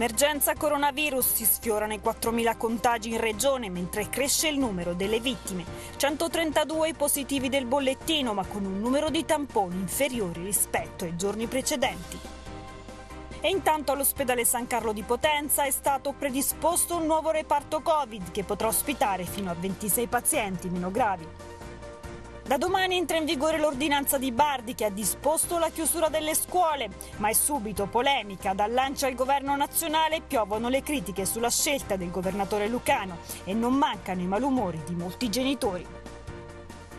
Emergenza coronavirus, si sfiorano i 4.000 contagi in regione mentre cresce il numero delle vittime. 132 i positivi del bollettino ma con un numero di tamponi inferiori rispetto ai giorni precedenti. E intanto all'ospedale San Carlo di Potenza è stato predisposto un nuovo reparto Covid che potrà ospitare fino a 26 pazienti meno gravi. Da domani entra in vigore l'ordinanza di Bardi che ha disposto la chiusura delle scuole, ma è subito polemica. Dal lancio al governo nazionale piovono le critiche sulla scelta del governatore Lucano e non mancano i malumori di molti genitori.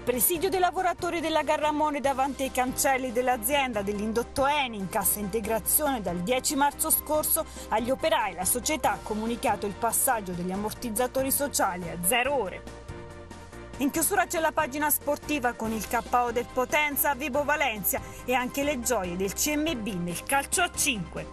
Presidio dei lavoratori della Garramone davanti ai cancelli dell'azienda dell'indotto Eni in cassa integrazione dal 10 marzo scorso agli operai la società ha comunicato il passaggio degli ammortizzatori sociali a zero ore. In chiusura c'è la pagina sportiva con il KO del Potenza a Vibo Valencia e anche le gioie del CMB nel calcio a 5.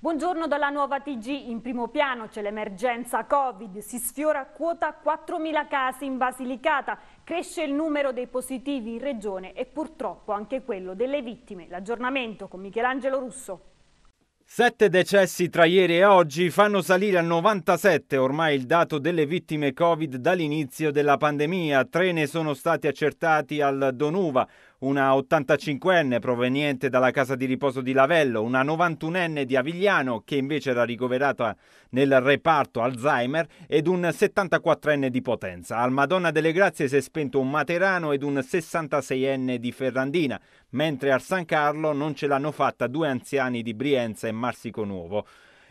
Buongiorno dalla nuova TG, in primo piano c'è l'emergenza Covid, si sfiora quota 4.000 casi in Basilicata, cresce il numero dei positivi in regione e purtroppo anche quello delle vittime. L'aggiornamento con Michelangelo Russo. Sette decessi tra ieri e oggi fanno salire a 97 ormai il dato delle vittime Covid dall'inizio della pandemia. Tre ne sono stati accertati al Donuva, una 85enne proveniente dalla casa di riposo di Lavello, una 91enne di Avigliano che invece era ricoverata nel reparto Alzheimer ed un 74enne di Potenza. Al Madonna delle Grazie si è spento un materano ed un 66enne di Ferrandina, mentre al San Carlo non ce l'hanno fatta due anziani di Brienza e Marsico Nuovo.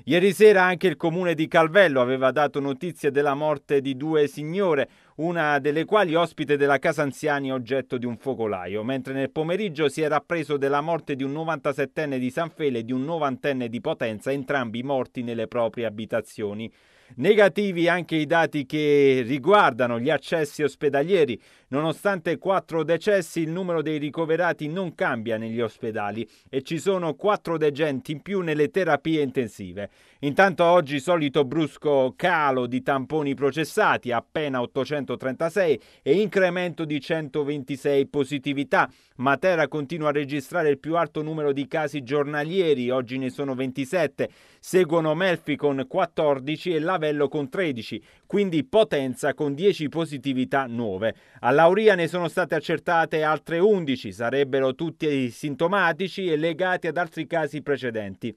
Ieri sera anche il comune di Calvello aveva dato notizie della morte di due signore, una delle quali ospite della casa anziani oggetto di un focolaio, mentre nel pomeriggio si era appreso della morte di un 97enne di San Fele e di un 90enne di Potenza, entrambi morti nelle proprie abitazioni. Negativi anche i dati che riguardano gli accessi ospedalieri. Nonostante quattro decessi, il numero dei ricoverati non cambia negli ospedali e ci sono quattro degenti in più nelle terapie intensive. Intanto oggi solito brusco calo di tamponi processati, appena 836, e incremento di 126 positività Matera continua a registrare il più alto numero di casi giornalieri, oggi ne sono 27, seguono Melfi con 14 e Lavello con 13, quindi Potenza con 10 positività nuove. A Lauria ne sono state accertate altre 11, sarebbero tutti sintomatici e legati ad altri casi precedenti.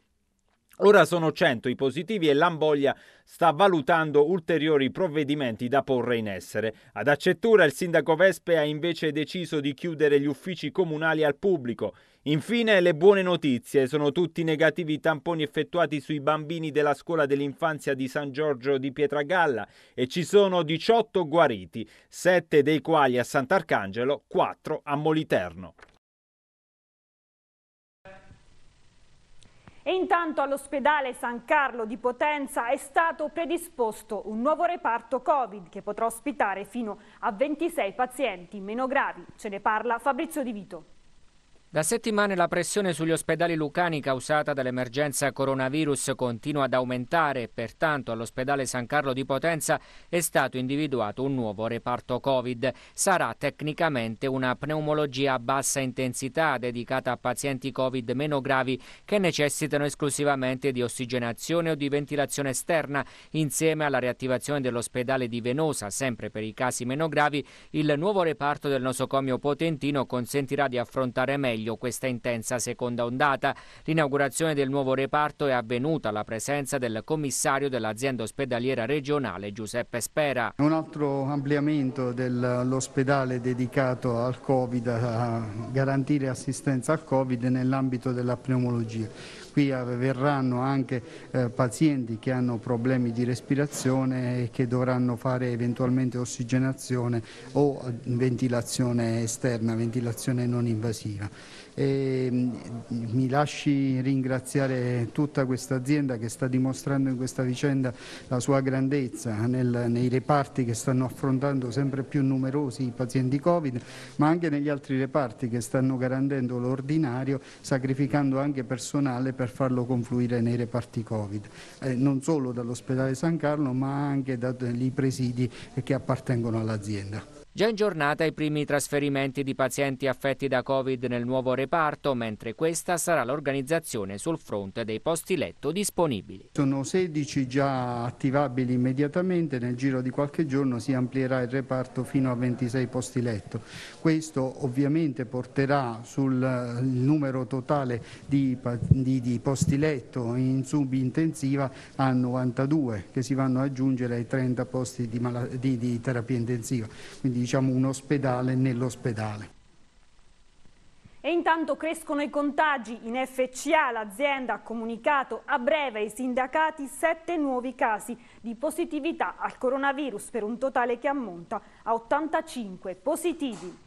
Ora sono 100 i positivi e l'Amboglia sta valutando ulteriori provvedimenti da porre in essere. Ad Accettura il sindaco Vespe ha invece deciso di chiudere gli uffici comunali al pubblico. Infine le buone notizie, sono tutti negativi i tamponi effettuati sui bambini della scuola dell'infanzia di San Giorgio di Pietragalla e ci sono 18 guariti, 7 dei quali a Sant'Arcangelo, 4 a Moliterno. E intanto all'ospedale San Carlo di Potenza è stato predisposto un nuovo reparto Covid che potrà ospitare fino a 26 pazienti meno gravi. Ce ne parla Fabrizio Di Vito. Da settimane la pressione sugli ospedali lucani causata dall'emergenza coronavirus continua ad aumentare e pertanto all'ospedale San Carlo di Potenza è stato individuato un nuovo reparto Covid. Sarà tecnicamente una pneumologia a bassa intensità dedicata a pazienti Covid meno gravi che necessitano esclusivamente di ossigenazione o di ventilazione esterna. Insieme alla riattivazione dell'ospedale di Venosa, sempre per i casi meno gravi, il nuovo reparto del nosocomio potentino consentirà di affrontare meglio meglio questa intensa seconda ondata. L'inaugurazione del nuovo reparto è avvenuta alla presenza del commissario dell'azienda ospedaliera regionale Giuseppe Spera. Un altro ampliamento dell'ospedale dedicato al Covid, a garantire assistenza al Covid nell'ambito della pneumologia qui verranno anche eh, pazienti che hanno problemi di respirazione e che dovranno fare eventualmente ossigenazione o ventilazione esterna, ventilazione non invasiva e mm, mi lasci ringraziare tutta questa azienda che sta dimostrando in questa vicenda la sua grandezza nel, nei reparti che stanno affrontando sempre più numerosi i pazienti Covid, ma anche negli altri reparti che stanno garantendo l'ordinario, sacrificando anche personale per farlo confluire nei reparti Covid, eh, non solo dall'ospedale San Carlo ma anche dai presidi che appartengono all'azienda. Già in giornata i primi trasferimenti di pazienti affetti da Covid nel nuovo reparto, mentre questa sarà l'organizzazione sul fronte dei posti letto disponibili. Sono 16 già attivabili immediatamente, nel giro di qualche giorno si amplierà il reparto fino a 26 posti letto. Questo ovviamente porterà sul numero totale di, di, di posti letto in subintensiva a 92 che si vanno ad aggiungere ai 30 posti di, di terapia intensiva. Quindi diciamo, un ospedale nell'ospedale. E intanto crescono i contagi. In FCA l'azienda ha comunicato a breve ai sindacati sette nuovi casi di positività al coronavirus per un totale che ammonta a 85 positivi.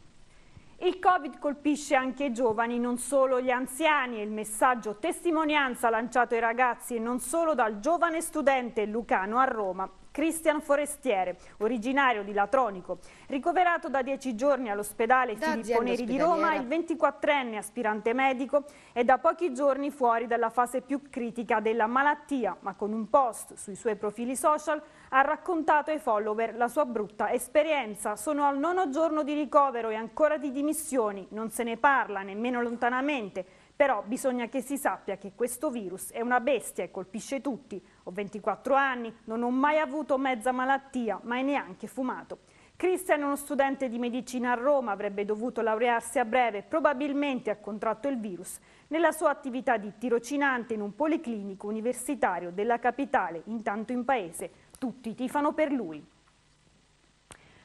Il Covid colpisce anche i giovani, non solo gli anziani. Il messaggio testimonianza lanciato ai ragazzi e non solo dal giovane studente lucano a Roma Cristian Forestiere, originario di Latronico. Ricoverato da dieci giorni all'ospedale Filippo Neri di Roma, il 24enne aspirante medico è da pochi giorni fuori dalla fase più critica della malattia, ma con un post sui suoi profili social ha raccontato ai follower la sua brutta esperienza. Sono al nono giorno di ricovero e ancora di dimissioni, non se ne parla nemmeno lontanamente, però bisogna che si sappia che questo virus è una bestia e colpisce tutti, ho 24 anni, non ho mai avuto mezza malattia, mai neanche fumato. Christian è uno studente di medicina a Roma, avrebbe dovuto laurearsi a breve, probabilmente ha contratto il virus. Nella sua attività di tirocinante in un policlinico universitario della capitale, intanto in paese, tutti tifano per lui.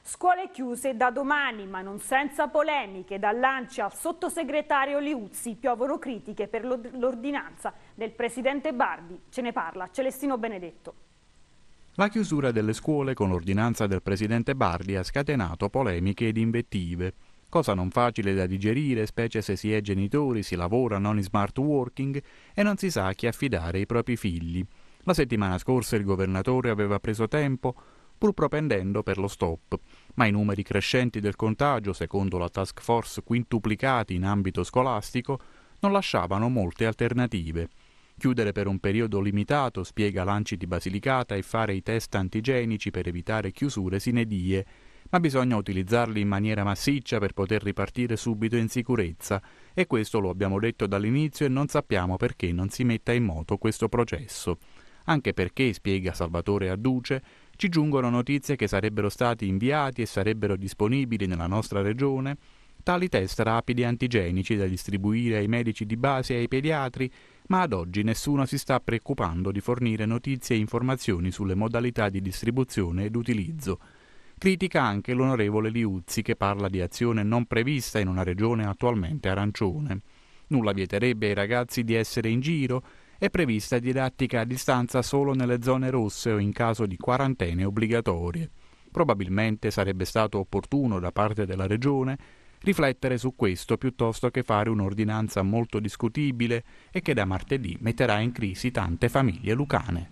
Scuole chiuse da domani, ma non senza polemiche. Dall'Ancia al sottosegretario Liuzzi piovono critiche per l'ordinanza del presidente Bardi. Ce ne parla Celestino Benedetto. La chiusura delle scuole con l'ordinanza del presidente Bardi ha scatenato polemiche ed invettive. Cosa non facile da digerire, specie se si è genitori, si lavora non in smart working e non si sa a chi affidare i propri figli. La settimana scorsa il governatore aveva preso tempo pur propendendo per lo stop. Ma i numeri crescenti del contagio, secondo la task force quintuplicati in ambito scolastico, non lasciavano molte alternative. Chiudere per un periodo limitato, spiega l'Anci di Basilicata, e fare i test antigenici per evitare chiusure sine die, ma bisogna utilizzarli in maniera massiccia per poter ripartire subito in sicurezza e questo lo abbiamo detto dall'inizio e non sappiamo perché non si metta in moto questo processo. Anche perché, spiega Salvatore Adduce, ci giungono notizie che sarebbero stati inviati e sarebbero disponibili nella nostra regione tali test rapidi antigenici da distribuire ai medici di base e ai pediatri, ma ad oggi nessuno si sta preoccupando di fornire notizie e informazioni sulle modalità di distribuzione ed utilizzo. Critica anche l'onorevole Liuzzi che parla di azione non prevista in una regione attualmente arancione. Nulla vieterebbe ai ragazzi di essere in giro, è prevista didattica a distanza solo nelle zone rosse o in caso di quarantene obbligatorie. Probabilmente sarebbe stato opportuno da parte della Regione riflettere su questo piuttosto che fare un'ordinanza molto discutibile e che da martedì metterà in crisi tante famiglie lucane.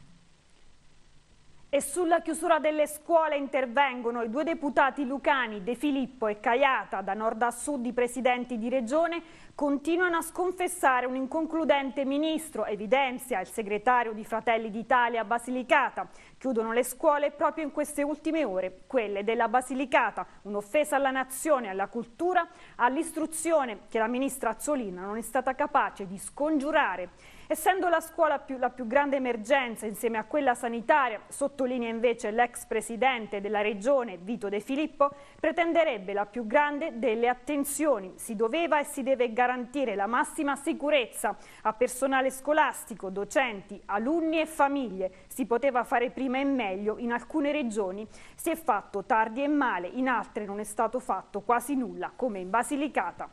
E sulla chiusura delle scuole intervengono i due deputati lucani De Filippo e Caiata, da nord a sud i presidenti di regione, continuano a sconfessare un inconcludente ministro, evidenzia il segretario di Fratelli d'Italia Basilicata. Chiudono le scuole proprio in queste ultime ore, quelle della Basilicata, un'offesa alla nazione, alla cultura, all'istruzione che la ministra Azzolina non è stata capace di scongiurare. Essendo la scuola più, la più grande emergenza insieme a quella sanitaria, sottolinea invece l'ex presidente della regione Vito De Filippo, pretenderebbe la più grande delle attenzioni. Si doveva e si deve garantire garantire la massima sicurezza a personale scolastico, docenti, alunni e famiglie. Si poteva fare prima e meglio, in alcune regioni si è fatto tardi e male, in altre non è stato fatto quasi nulla, come in Basilicata.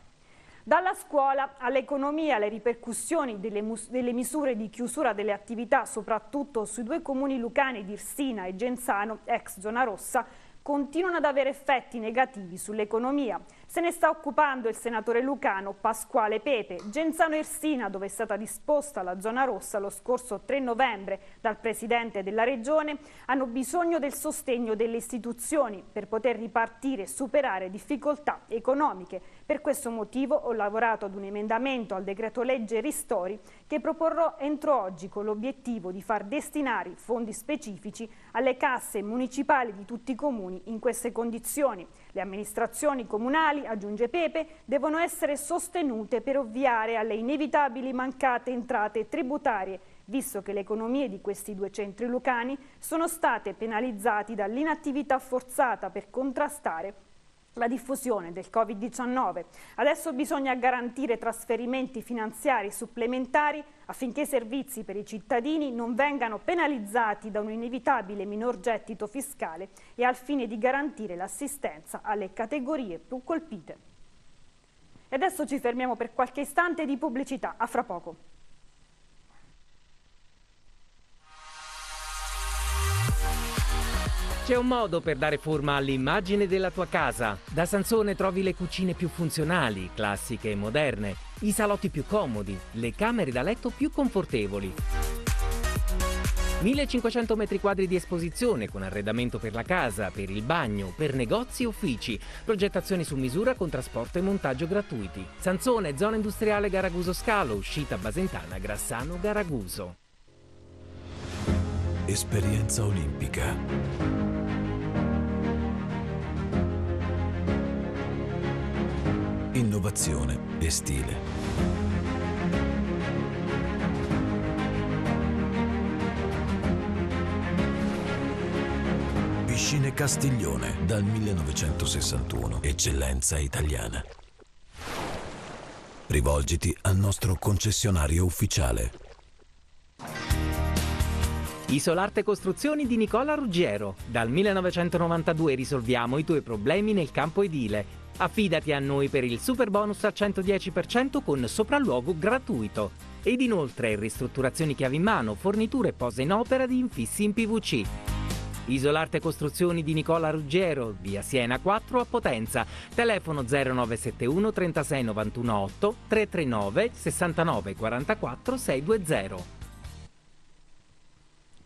Dalla scuola all'economia, le ripercussioni delle, delle, misure di chiusura delle attività, soprattutto sui due comuni lucani di Irsina e Genzano, ex zona rossa, continuano ad avere effetti negativi sull'economia. Se ne sta occupando il senatore lucano Pasquale Pepe. Genzano Ersina, dove è stata disposta la zona rossa lo scorso 3 novembre dal presidente della regione, hanno bisogno del sostegno delle istituzioni per poter ripartire e superare difficoltà economiche. Per questo motivo ho lavorato ad un emendamento al decreto legge Ristori che proporrò entro oggi con l'obiettivo di far destinare fondi specifici alle casse municipali di tutti i comuni in queste condizioni. Le amministrazioni comunali, aggiunge Pepe, devono essere sostenute per ovviare alle inevitabili mancate entrate tributarie, visto che le economie di questi due centri lucani sono state penalizzate dall'inattività forzata per contrastare la diffusione del Covid-19. Adesso bisogna garantire trasferimenti finanziari supplementari affinché i servizi per i cittadini non vengano penalizzati da un inevitabile minor gettito fiscale e al fine di garantire l'assistenza alle categorie più colpite. E adesso ci fermiamo per qualche istante di pubblicità, a fra poco. C'è un modo per dare forma all'immagine della tua casa. Da Sansone trovi le cucine più funzionali, classiche e moderne, i salotti più comodi, le camere da letto più confortevoli. 1500 m2 di esposizione con arredamento per la casa, per il bagno, per negozi e uffici, progettazioni su misura con trasporto e montaggio gratuiti. Sansone, zona industriale Garaguso Scalo, uscita Basentana, Grassano, Garaguso. Esperienza olimpica. innovazione e stile. Piscine Castiglione dal 1961, eccellenza italiana. Rivolgiti al nostro concessionario ufficiale. Isolarte Costruzioni di Nicola Ruggiero. Dal 1992 risolviamo i tuoi problemi nel campo edile Affidati a noi per il super bonus al 110% con sopralluogo gratuito. Ed inoltre ristrutturazioni chiavi in mano, forniture e pose in opera di infissi in PVC. Isolarte Costruzioni di Nicola Ruggiero, via Siena 4 a Potenza, telefono 0971 36918 339 69 44 620.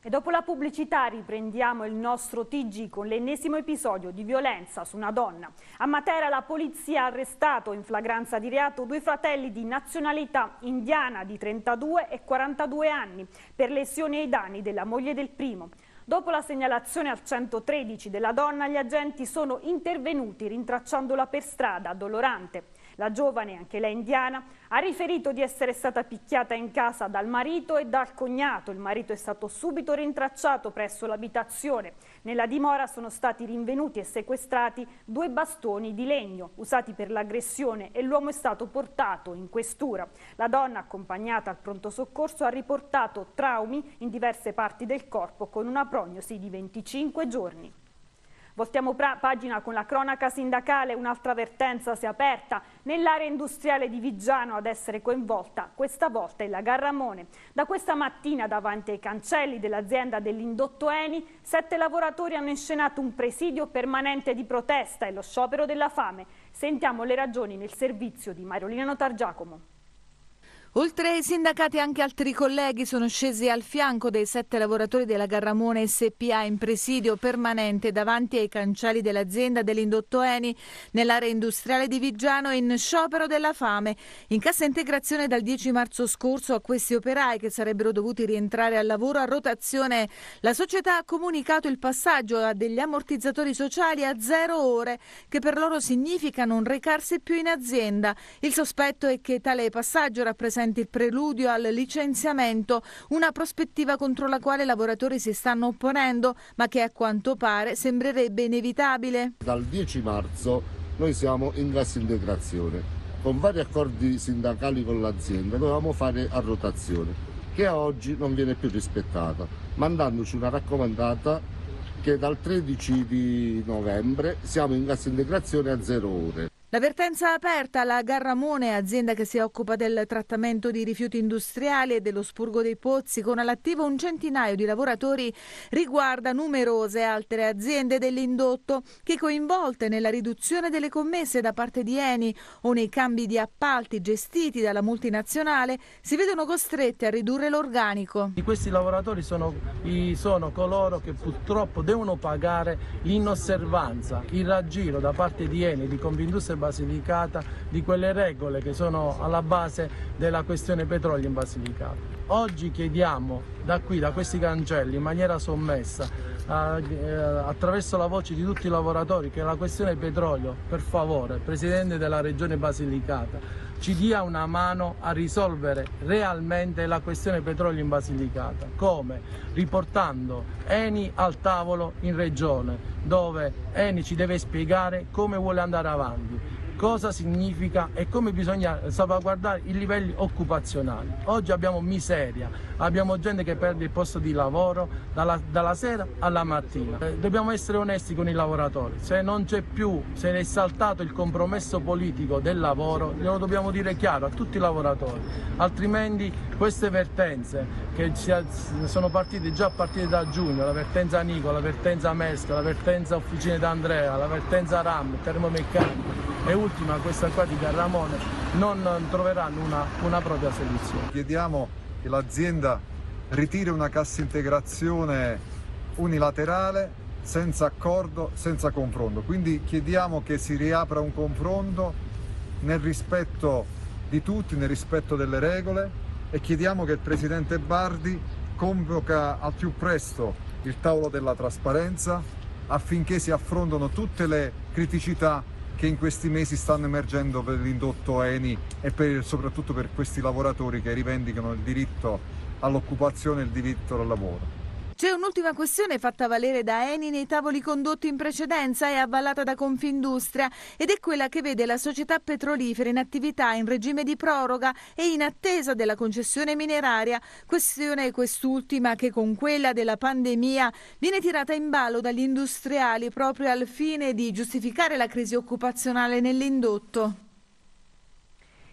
E dopo la pubblicità riprendiamo il nostro TG con l'ennesimo episodio di violenza su una donna. A Matera la polizia ha arrestato in flagranza di reato due fratelli di nazionalità indiana di 32 e 42 anni per lesioni ai danni della moglie del primo. Dopo la segnalazione al 113 della donna, gli agenti sono intervenuti rintracciandola per strada, dolorante. La giovane, anche lei indiana, ha riferito di essere stata picchiata in casa dal marito e dal cognato. Il marito è stato subito rintracciato presso l'abitazione. Nella dimora sono stati rinvenuti e sequestrati due bastoni di legno usati per l'aggressione e l'uomo è stato portato in questura. La donna, accompagnata al pronto soccorso, ha riportato traumi in diverse parti del corpo con una prognosi di 25 giorni. Spostiamo pagina con la cronaca sindacale, un'altra vertenza si è aperta nell'area industriale di Vigiano ad essere coinvolta, questa volta è la Garramone. Da questa mattina davanti ai cancelli dell'azienda dell'indotto Eni, sette lavoratori hanno inscenato un presidio permanente di protesta e lo sciopero della fame. Sentiamo le ragioni nel servizio di Mariolina Notargiacomo. Oltre ai sindacati anche altri colleghi sono scesi al fianco dei sette lavoratori della Garramone SPA in presidio permanente davanti ai cancelli dell'azienda dell'indotto Eni nell'area industriale di Vigiano in sciopero della fame. In cassa integrazione dal 10 marzo scorso a questi operai che sarebbero dovuti rientrare al lavoro a rotazione la società ha comunicato il passaggio a degli ammortizzatori sociali a zero ore che per loro significa non recarsi più in azienda. Il sospetto è che tale passaggio rappresenta rappresenta il preludio al licenziamento, una prospettiva contro la quale i lavoratori si stanno opponendo, ma che a quanto pare sembrerebbe inevitabile. Dal 10 marzo noi siamo in cassa integrazione. Con vari accordi sindacali con l'azienda dovevamo fare a rotazione, che a oggi non viene più rispettata, mandandoci una raccomandata che dal 13 di novembre siamo in cassa integrazione a zero ore. L'avvertenza aperta alla Garramone, azienda che si occupa del trattamento di rifiuti industriali e dello spurgo dei pozzi, con all'attivo un centinaio di lavoratori, riguarda numerose altre aziende dell'indotto che coinvolte nella riduzione delle commesse da parte di Eni o nei cambi di appalti gestiti dalla multinazionale si vedono costrette a ridurre l'organico. Questi lavoratori sono, sono coloro che purtroppo devono pagare l'inosservanza, il raggiro da parte di Eni, di Confindustria Basilicata, di quelle regole che sono alla base della questione petrolio in Basilicata. Oggi chiediamo da qui, da questi cancelli, in maniera sommessa, eh, attraverso la voce di tutti i lavoratori, che la questione petrolio, per favore, Presidente della Regione Basilicata, ci dia una mano a risolvere realmente la questione petrolio in Basilicata. Come? Riportando Eni al tavolo in regione, dove Eni ci deve spiegare come vuole andare avanti cosa significa e come bisogna salvaguardare i livelli occupazionali. Oggi abbiamo miseria, abbiamo gente che perde il posto di lavoro dalla, dalla sera alla mattina. Eh, dobbiamo essere onesti con i lavoratori, se non c'è più, se è saltato il compromesso politico del lavoro, glielo dobbiamo dire chiaro a tutti i lavoratori, altrimenti queste vertenze che sono partite già a partire da giugno, la vertenza Nicola, la vertenza Mesca, la vertenza Officine d'Andrea, la vertenza Ram, termomeccanico, e ultima questa qua di Carramone non troveranno una, una propria soluzione. Chiediamo che l'azienda ritiri una cassa integrazione unilaterale senza accordo, senza confronto. Quindi chiediamo che si riapra un confronto nel rispetto di tutti, nel rispetto delle regole e chiediamo che il Presidente Bardi convoca al più presto il tavolo della trasparenza affinché si affrontano tutte le criticità che in questi mesi stanno emergendo per l'indotto ENI e per, soprattutto per questi lavoratori che rivendicano il diritto all'occupazione e il diritto al lavoro. C'è un'ultima questione fatta valere da Eni nei tavoli condotti in precedenza e avvallata da Confindustria ed è quella che vede la società petrolifera in attività in regime di proroga e in attesa della concessione mineraria, questione quest'ultima che con quella della pandemia viene tirata in ballo dagli industriali proprio al fine di giustificare la crisi occupazionale nell'indotto.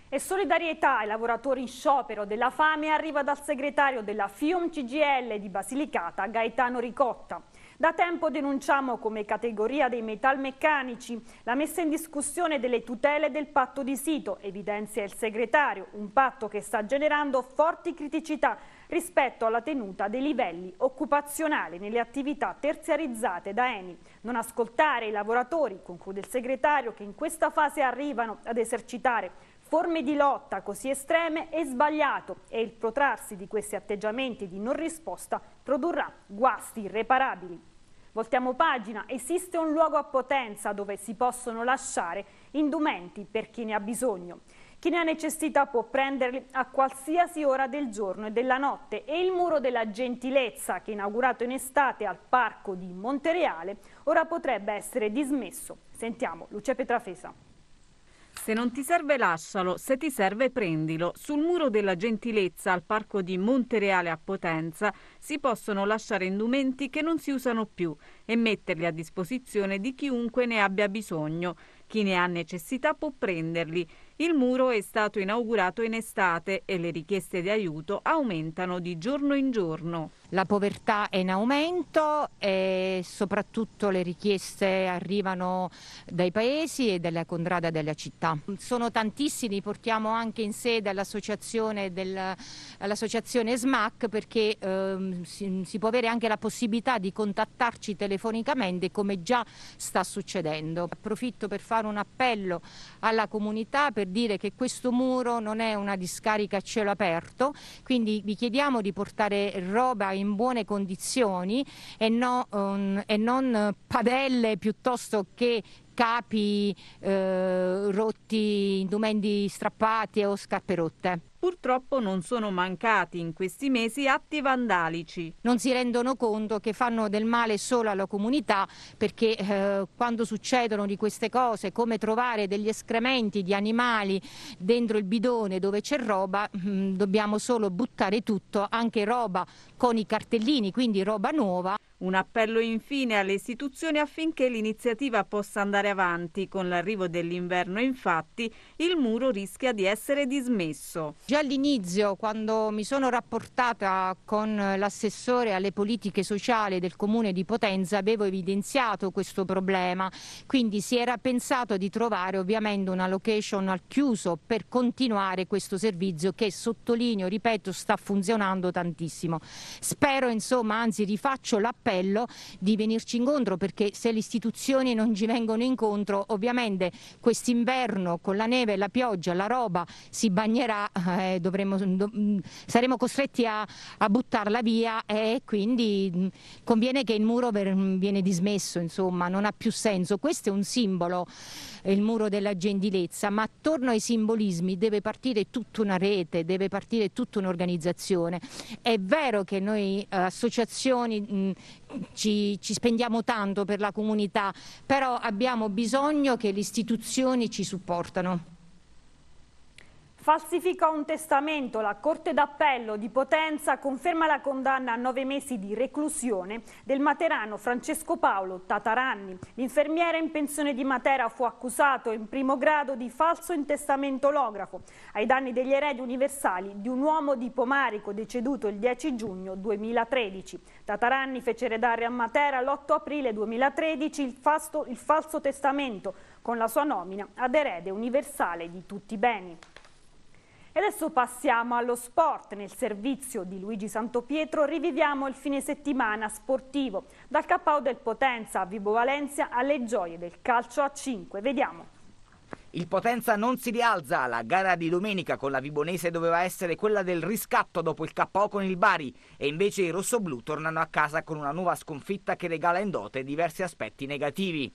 E solidarietà ai lavoratori in sciopero della fame arriva dal segretario della FIUM CGL di Basilicata, Gaetano Ricotta. Da tempo denunciamo come categoria dei metalmeccanici la messa in discussione delle tutele del patto di sito, evidenzia il segretario, un patto che sta generando forti criticità rispetto alla tenuta dei livelli occupazionali nelle attività terziarizzate da Eni. Non ascoltare i lavoratori, conclude il segretario, che in questa fase arrivano ad esercitare Forme di lotta così estreme è sbagliato e il protrarsi di questi atteggiamenti di non risposta produrrà guasti irreparabili. Voltiamo pagina, esiste un luogo a potenza dove si possono lasciare indumenti per chi ne ha bisogno. Chi ne ha necessità può prenderli a qualsiasi ora del giorno e della notte e il muro della gentilezza che inaugurato in estate al parco di Montereale ora potrebbe essere dismesso. Sentiamo Lucia Petrafesa. Se non ti serve lascialo, se ti serve prendilo. Sul muro della gentilezza al parco di Montereale a Potenza si possono lasciare indumenti che non si usano più e metterli a disposizione di chiunque ne abbia bisogno. Chi ne ha necessità può prenderli. Il muro è stato inaugurato in estate e le richieste di aiuto aumentano di giorno in giorno. La povertà è in aumento e soprattutto le richieste arrivano dai paesi e dalla contrada della città. Sono tantissimi, portiamo anche in sede all'associazione, all'associazione SMAC perché eh, si, si, può avere anche la possibilità di contattarci telefonicamente come già sta succedendo. Approfitto per fare un appello alla comunità per dire che questo muro non è una discarica a cielo aperto, quindi vi chiediamo di portare roba in buone condizioni e, no, um, e non padelle piuttosto che capi eh, rotti, indumenti strappati o scarpe rotte. Purtroppo non sono mancati in questi mesi atti vandalici. Non si rendono conto che fanno del male solo alla comunità perché eh, quando succedono di queste cose, come trovare degli escrementi di animali dentro il bidone dove c'è roba, mh, mm, dobbiamo solo buttare tutto, anche roba con i cartellini, quindi roba nuova. Un appello infine alle istituzioni affinché l'iniziativa possa andare avanti. Con l'arrivo dell'inverno, infatti, il muro rischia di essere dismesso. Già all'inizio, quando mi sono rapportata con l'assessore alle politiche sociali del comune di Potenza, avevo evidenziato questo problema. Quindi si era pensato di trovare ovviamente una location al chiuso per continuare questo servizio che, sottolineo, ripeto, sta funzionando tantissimo. Spero, insomma, anzi rifaccio l'appello appello di venirci incontro perché se le istituzioni non ci vengono incontro ovviamente quest'inverno con la neve, la pioggia, la roba si bagnerà, eh, dovremo, do, mm, saremo costretti a, a, buttarla via e quindi mm, conviene che il muro ver, viene dismesso, insomma non ha più senso. Questo è un simbolo, eh, il muro della gentilezza, ma attorno ai simbolismi deve partire tutta una rete, deve partire tutta un'organizzazione. È vero che noi eh, associazioni mh, mm, ci, ci, spendiamo tanto per la comunità, però abbiamo bisogno che le istituzioni ci supportano. Falsifica un testamento, la Corte d'Appello di Potenza conferma la condanna a nove mesi di reclusione del materano Francesco Paolo Tataranni. L'infermiere in pensione di Matera fu accusato in primo grado di falso intestamento olografo ai danni degli eredi universali di un uomo di Pomarico deceduto il 10 giugno 2013. Tataranni fece redare a Matera l'8 aprile 2013 il, fasto, il falso testamento con la sua nomina ad erede universale di tutti i beni. E adesso passiamo allo sport. Nel servizio di Luigi Santopietro riviviamo il fine settimana sportivo. Dal KO del Potenza a Vibo Valencia alle gioie del calcio a 5. Vediamo. Il Potenza non si rialza, la gara di domenica con la Vibonese doveva essere quella del riscatto dopo il KO con il Bari e invece i rossoblù tornano a casa con una nuova sconfitta che regala in dote diversi aspetti negativi.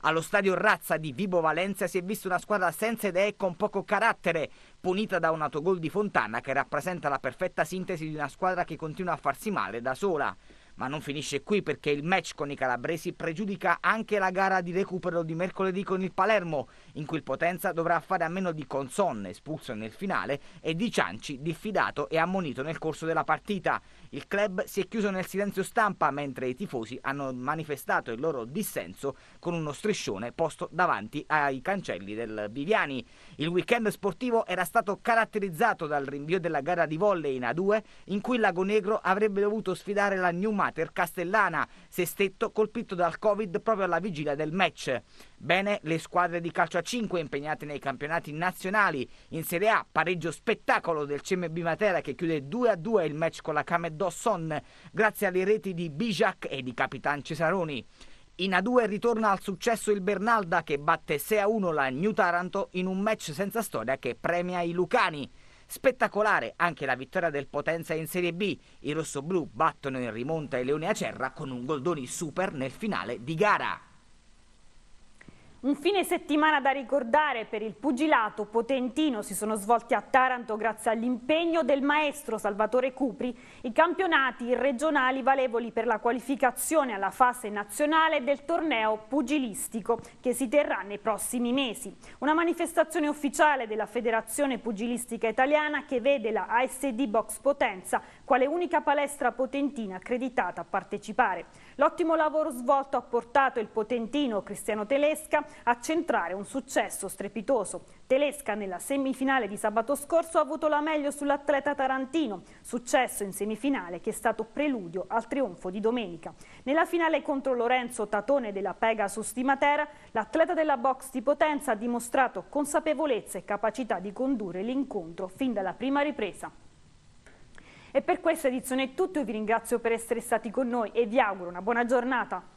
Allo stadio Razza di Vibo Valencia si è vista una squadra senza idee e con poco carattere, punita da un autogol di Fontana che rappresenta la perfetta sintesi di una squadra che continua a farsi male da sola. Ma non finisce qui perché il match con i calabresi pregiudica anche la gara di recupero di mercoledì con il Palermo, in cui il Potenza dovrà fare a meno di Consonne, espulso nel finale, e di Cianci, diffidato e ammonito nel corso della partita. Il club si è chiuso nel silenzio stampa mentre i tifosi hanno manifestato il loro dissenso con uno striscione posto davanti ai cancelli del Viviani. Il weekend sportivo era stato caratterizzato dal rinvio della gara di volley in A2 in cui Lago Negro avrebbe dovuto sfidare la New Mater Castellana, sestetto colpito dal Covid proprio alla vigilia del match. Bene le squadre di calcio a 5 impegnate nei campionati nazionali. In Serie A pareggio spettacolo del CMB Matera che chiude 2-2 il match con la Cameddo Son grazie alle reti di Bijak e di Capitan Cesaroni. In A2 ritorna al successo il Bernalda che batte 6-1 la New Taranto in un match senza storia che premia i Lucani. Spettacolare anche la vittoria del Potenza in Serie B. I rossoblù battono in rimonta i Leone Acerra con un Goldoni super nel finale di gara. Un fine settimana da ricordare per il pugilato potentino si sono svolti a Taranto grazie all'impegno del maestro Salvatore Cupri i campionati regionali valevoli per la qualificazione alla fase nazionale del torneo pugilistico che si terrà nei prossimi mesi. Una manifestazione ufficiale della Federazione Pugilistica Italiana che vede la ASD Box Potenza quale unica palestra potentina accreditata a partecipare. L'ottimo lavoro svolto ha portato il potentino Cristiano Telesca a centrare un successo strepitoso. Telesca nella semifinale di sabato scorso ha avuto la meglio sull'atleta tarantino, successo in semifinale che è stato preludio al trionfo di domenica. Nella finale contro Lorenzo Tatone della Pegasus di Matera, l'atleta della box di Potenza ha dimostrato consapevolezza e capacità di condurre l'incontro fin dalla prima ripresa. E per questa edizione è tutto, vi ringrazio per essere stati con noi e vi auguro una buona giornata.